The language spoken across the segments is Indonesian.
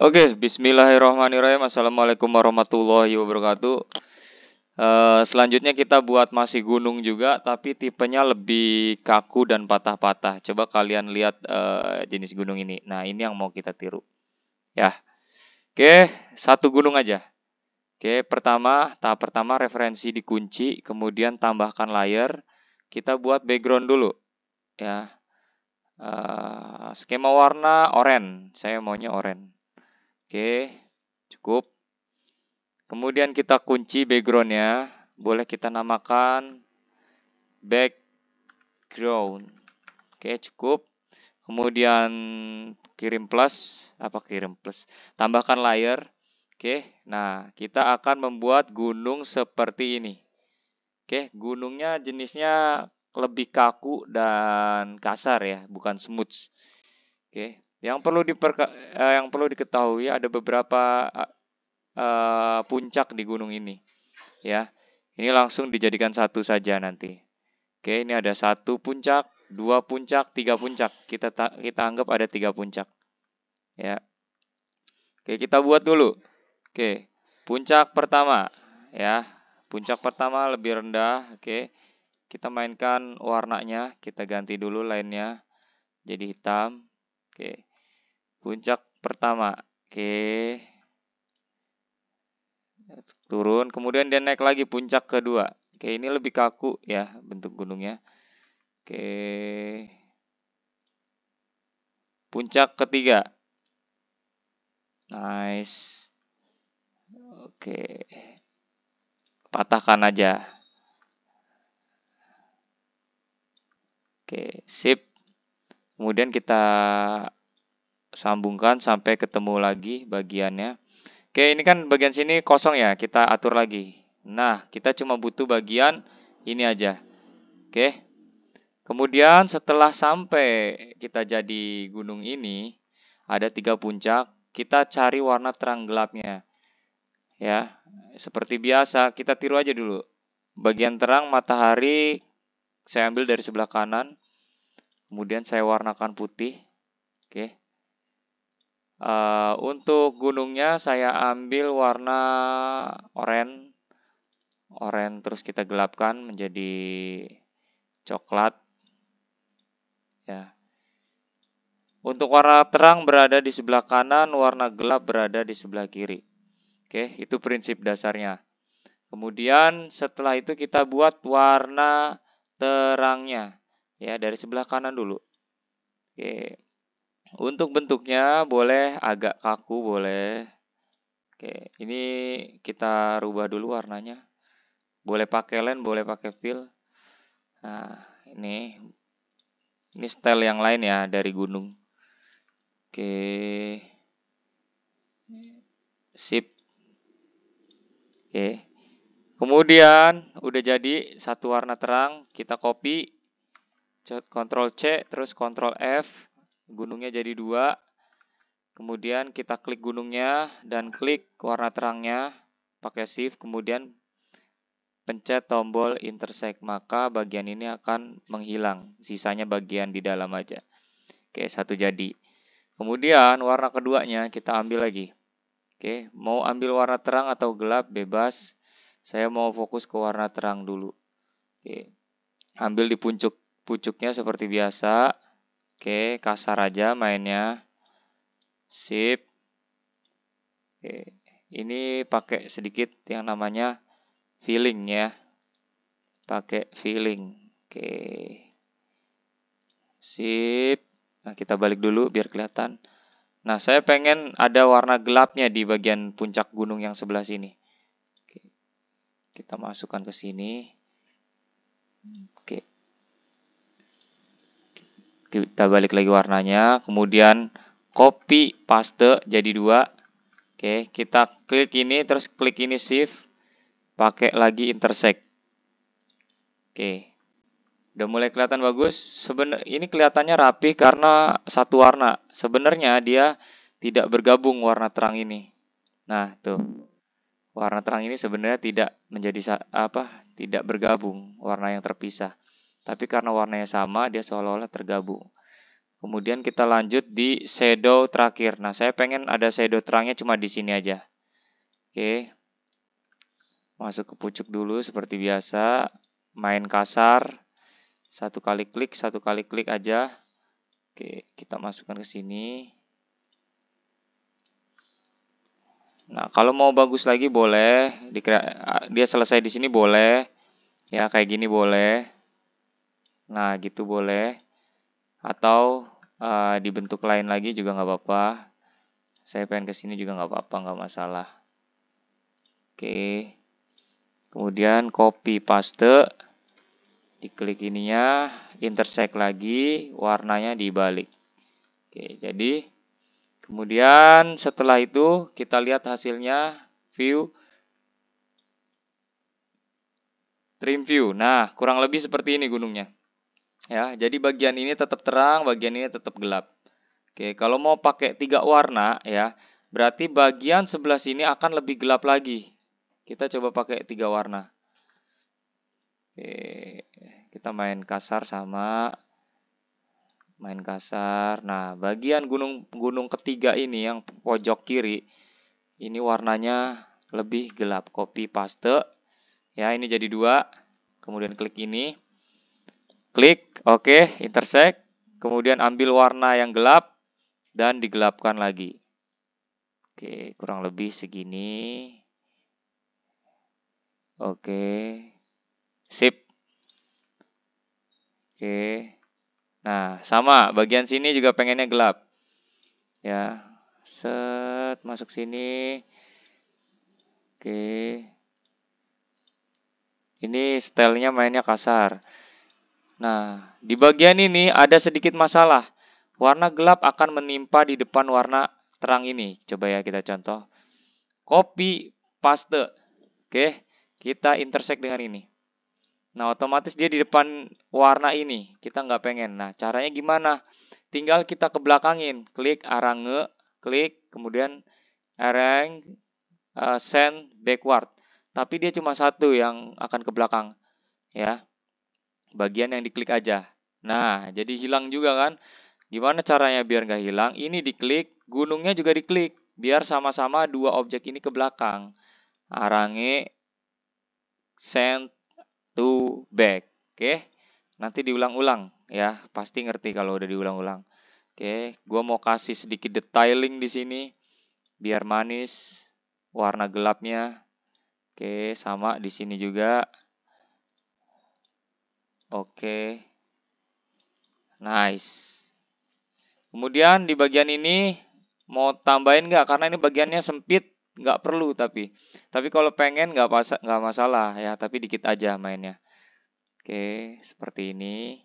Oke, okay, bismillahirrahmanirrahim. Assalamualaikum warahmatullahi wabarakatuh. Uh, selanjutnya kita buat masih gunung juga, tapi tipenya lebih kaku dan patah-patah. Coba kalian lihat uh, jenis gunung ini. Nah, ini yang mau kita tiru. Ya, oke, okay, satu gunung aja. Oke, okay, pertama, tahap pertama referensi dikunci, kemudian tambahkan layer. Kita buat background dulu. Ya, uh, skema warna oranye. Saya maunya oranye. Oke, cukup. Kemudian kita kunci backgroundnya. Boleh kita namakan background. Oke, cukup. Kemudian kirim plus, apa kirim plus? Tambahkan layer. Oke, nah kita akan membuat gunung seperti ini. Oke, gunungnya jenisnya lebih kaku dan kasar ya, bukan smooth. Oke, yang perlu diperka eh, yang perlu diketahui ada beberapa eh, eh, puncak di gunung ini. Ya. Ini langsung dijadikan satu saja nanti. Oke, ini ada satu puncak, dua puncak, tiga puncak. Kita kita anggap ada tiga puncak. Ya. Oke, kita buat dulu. Oke. Puncak pertama, ya. Puncak pertama lebih rendah, oke. Kita mainkan warnanya, kita ganti dulu lainnya jadi hitam. Oke puncak pertama oke turun kemudian dia naik lagi puncak kedua oke ini lebih kaku ya bentuk gunungnya oke puncak ketiga nice oke patahkan aja oke sip kemudian kita sambungkan sampai ketemu lagi bagiannya. Oke, ini kan bagian sini kosong ya, kita atur lagi. Nah, kita cuma butuh bagian ini aja. Oke. Kemudian setelah sampai kita jadi gunung ini, ada tiga puncak, kita cari warna terang gelapnya. Ya, seperti biasa, kita tiru aja dulu. Bagian terang matahari saya ambil dari sebelah kanan, kemudian saya warnakan putih. Oke. Uh, untuk gunungnya saya ambil warna oranye, oranye terus kita gelapkan menjadi coklat. Ya. Untuk warna terang berada di sebelah kanan, warna gelap berada di sebelah kiri. Oke, itu prinsip dasarnya. Kemudian setelah itu kita buat warna terangnya ya dari sebelah kanan dulu. Oke. Untuk bentuknya boleh agak kaku, boleh. Oke, ini kita rubah dulu warnanya. Boleh pakai len, boleh pakai fill. Nah, ini ini style yang lain ya dari gunung. Oke. Sip. Oke. Kemudian udah jadi satu warna terang, kita copy. Ctrl C terus Ctrl F gunungnya jadi dua. Kemudian kita klik gunungnya dan klik warna terangnya pakai shift, kemudian pencet tombol intersect, maka bagian ini akan menghilang, sisanya bagian di dalam aja. Oke, satu jadi. Kemudian warna keduanya kita ambil lagi. Oke, mau ambil warna terang atau gelap bebas. Saya mau fokus ke warna terang dulu. Oke. Ambil di puncuk pucuknya seperti biasa. Oke, kasar aja mainnya. Sip. Oke, ini pakai sedikit yang namanya feeling ya. Pakai feeling. Oke. Sip. Nah, kita balik dulu biar kelihatan. Nah, saya pengen ada warna gelapnya di bagian puncak gunung yang sebelah sini. Oke. Kita masukkan ke sini. Oke. Kita balik lagi warnanya. Kemudian copy paste jadi dua. Oke, kita klik ini terus klik ini shift. Pakai lagi intersect. Oke. Udah mulai kelihatan bagus. Sebenar ini kelihatannya rapi karena satu warna. Sebenarnya dia tidak bergabung warna terang ini. Nah, tuh. Warna terang ini sebenarnya tidak menjadi apa? Tidak bergabung warna yang terpisah. Tapi karena warnanya sama, dia seolah-olah tergabung. Kemudian kita lanjut di shadow terakhir. Nah, saya pengen ada shadow terangnya cuma di sini aja. Oke. Masuk ke pucuk dulu seperti biasa. Main kasar. Satu kali klik, satu kali klik aja. Oke, kita masukkan ke sini. Nah, kalau mau bagus lagi boleh. Dia selesai di sini boleh. Ya, kayak gini boleh. Nah, gitu boleh. Atau uh, dibentuk lain lagi juga nggak apa-apa. Saya pengen ke sini juga nggak apa-apa, nggak masalah. Oke. Kemudian copy paste. Diklik ininya, intersect lagi, warnanya dibalik. Oke, jadi kemudian setelah itu kita lihat hasilnya view trim view. Nah, kurang lebih seperti ini gunungnya. Ya, jadi bagian ini tetap terang, bagian ini tetap gelap. Oke, kalau mau pakai tiga warna ya, berarti bagian sebelah sini akan lebih gelap lagi. Kita coba pakai tiga warna. Oke, kita main kasar sama main kasar. Nah, bagian gunung gunung ketiga ini yang pojok kiri ini warnanya lebih gelap. Copy paste. Ya, ini jadi dua. Kemudian klik ini. Klik, oke, intersect. Kemudian ambil warna yang gelap dan digelapkan lagi. Oke, kurang lebih segini. Oke. Okay. Sip. Oke. Nah, sama. Bagian sini juga pengennya gelap. Ya. Set. Masuk sini. Oke. Ini stylenya mainnya kasar. Nah, di bagian ini ada sedikit masalah. Warna gelap akan menimpa di depan warna terang ini. Coba ya kita contoh. Copy, paste. Oke, kita intersect dengan ini. Nah, otomatis dia di depan warna ini. Kita nggak pengen. Nah, caranya gimana? Tinggal kita ke belakangin. Klik arange, klik, kemudian arang uh, eh, send backward. Tapi dia cuma satu yang akan ke belakang. Ya, bagian yang diklik aja. Nah, jadi hilang juga kan? Gimana caranya biar nggak hilang? Ini diklik, gunungnya juga diklik, biar sama-sama dua objek ini ke belakang. Arange send to back. Oke, nanti diulang-ulang ya, pasti ngerti kalau udah diulang-ulang. Oke, gue mau kasih sedikit detailing di sini, biar manis warna gelapnya. Oke, sama di sini juga Oke. Okay. Nice. Kemudian di bagian ini mau tambahin nggak? Karena ini bagiannya sempit, nggak perlu tapi. Tapi kalau pengen nggak pas nggak masalah ya. Tapi dikit aja mainnya. Oke, seperti ini.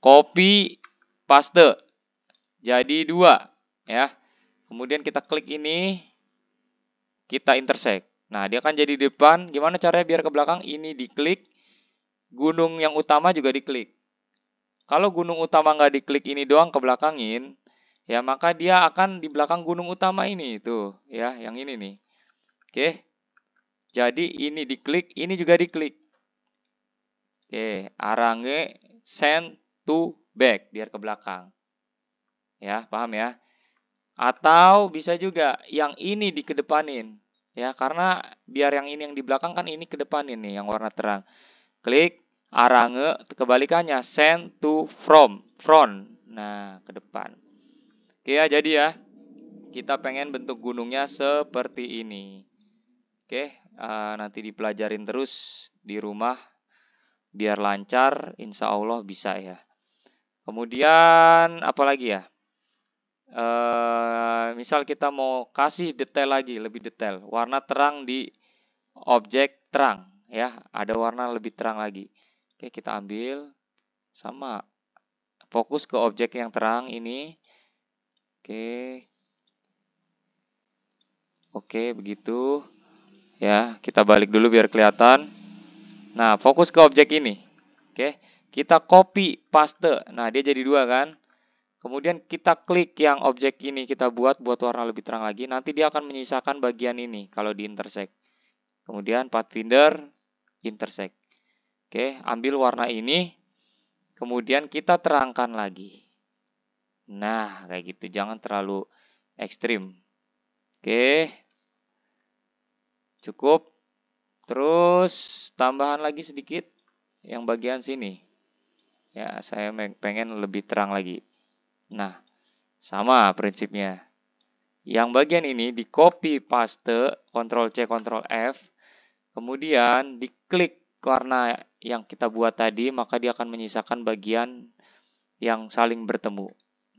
Copy paste. Jadi dua ya. Kemudian kita klik ini, kita intersect. Nah, dia kan jadi di depan. Gimana caranya biar ke belakang? Ini diklik. Gunung yang utama juga diklik. Kalau gunung utama nggak diklik ini doang ke belakangin, ya maka dia akan di belakang gunung utama ini tuh ya yang ini nih oke jadi ini diklik ini juga diklik oke arange send to back biar ke belakang ya paham ya atau bisa juga yang ini dikedepanin ya karena biar yang ini yang di belakang kan ini ke depan ini yang warna terang klik arange kebalikannya send to from front nah ke depan oke ya jadi ya kita pengen bentuk gunungnya seperti ini oke uh, nanti dipelajarin terus di rumah biar lancar insya Allah bisa ya kemudian apalagi ya Eh, misal kita mau kasih detail lagi, lebih detail. Warna terang di objek terang, ya. Ada warna lebih terang lagi. Oke, kita ambil. Sama. Fokus ke objek yang terang ini. Oke. Oke, begitu. Ya, kita balik dulu biar kelihatan. Nah, fokus ke objek ini. Oke, kita copy paste. Nah, dia jadi dua kan? Kemudian kita klik yang objek ini kita buat buat warna lebih terang lagi. Nanti dia akan menyisakan bagian ini kalau di intersect. Kemudian pathfinder intersect. Oke, ambil warna ini. Kemudian kita terangkan lagi. Nah, kayak gitu. Jangan terlalu ekstrim. Oke. Cukup. Terus tambahan lagi sedikit yang bagian sini. Ya, saya pengen lebih terang lagi. Nah, sama prinsipnya. Yang bagian ini di copy paste, Ctrl C, Ctrl F, kemudian diklik warna yang kita buat tadi, maka dia akan menyisakan bagian yang saling bertemu.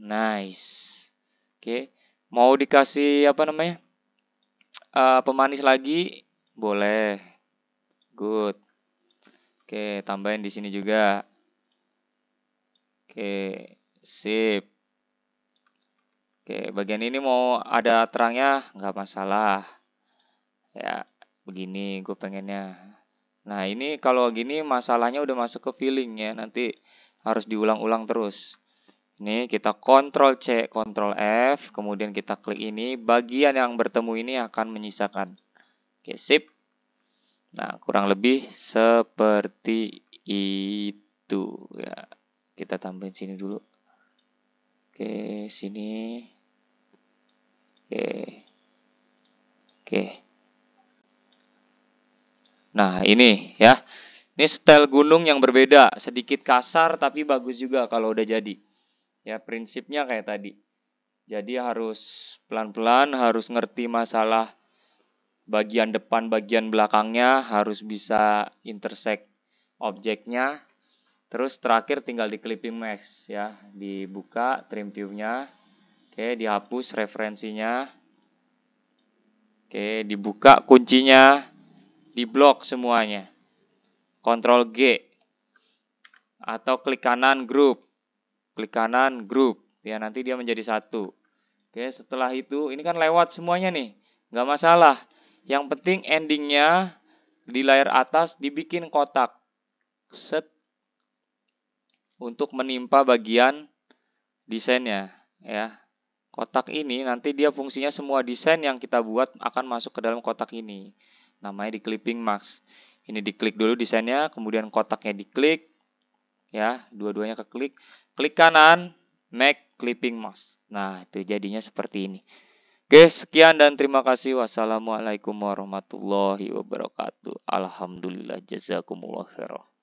Nice. Oke, mau dikasih apa namanya? Uh, pemanis lagi, boleh. Good. Oke, tambahin di sini juga. Oke, sip. Oke, bagian ini mau ada terangnya nggak masalah. Ya, begini gue pengennya. Nah, ini kalau gini masalahnya udah masuk ke feeling ya. Nanti harus diulang-ulang terus. Ini kita kontrol C, kontrol F, kemudian kita klik ini, bagian yang bertemu ini akan menyisakan. Oke, sip. Nah, kurang lebih seperti itu ya. Kita tambahin sini dulu. Oke, sini. Oke. Oke. Nah, ini ya. Ini style gunung yang berbeda, sedikit kasar tapi bagus juga kalau udah jadi. Ya, prinsipnya kayak tadi. Jadi harus pelan-pelan, harus ngerti masalah bagian depan, bagian belakangnya, harus bisa intersect objeknya. Terus terakhir tinggal di clipping mesh ya, dibuka trim view-nya. Oke, dihapus referensinya. Oke, dibuka kuncinya, diblok semuanya. Ctrl G atau klik kanan grup. Klik kanan grup. Ya, nanti dia menjadi satu. Oke, setelah itu ini kan lewat semuanya nih. Nggak masalah. Yang penting endingnya di layar atas dibikin kotak. Set untuk menimpa bagian desainnya ya Kotak ini nanti dia fungsinya semua desain yang kita buat akan masuk ke dalam kotak ini. Namanya di clipping mask. Ini diklik dulu desainnya, kemudian kotaknya diklik. Ya, dua-duanya keklik. Klik kanan, make clipping mask. Nah, itu jadinya seperti ini. Oke, sekian dan terima kasih. Wassalamualaikum warahmatullahi wabarakatuh. Alhamdulillah jazakumullah khairah